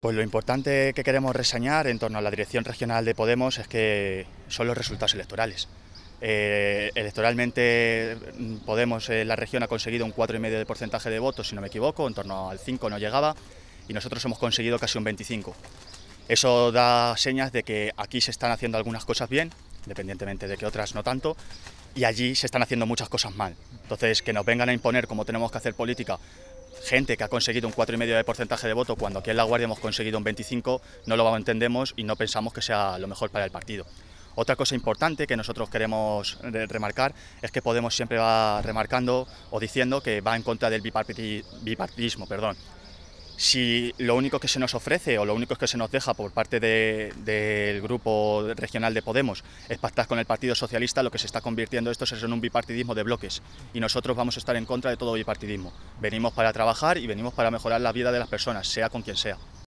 Pues lo importante que queremos reseñar en torno a la dirección regional de Podemos es que son los resultados electorales. Eh, electoralmente Podemos en eh, la región ha conseguido un 4,5% de porcentaje de votos, si no me equivoco, en torno al 5 no llegaba, y nosotros hemos conseguido casi un 25. Eso da señas de que aquí se están haciendo algunas cosas bien, independientemente de que otras no tanto, y allí se están haciendo muchas cosas mal. Entonces, que nos vengan a imponer cómo tenemos que hacer política gente que ha conseguido un 4,5% de porcentaje de voto cuando aquí en La Guardia hemos conseguido un 25%, no lo entendemos y no pensamos que sea lo mejor para el partido. Otra cosa importante que nosotros queremos remarcar es que Podemos siempre va remarcando o diciendo que va en contra del bipartidismo. Perdón si lo único que se nos ofrece o lo único que se nos deja por parte del grupo regional de Podemos es pactar con el Partido Socialista, lo que se está convirtiendo esto es en un bipartidismo de bloques. Y nosotros vamos a estar en contra de todo bipartidismo. Venimos para trabajar y venimos para mejorar la vida de las personas, sea con quien sea.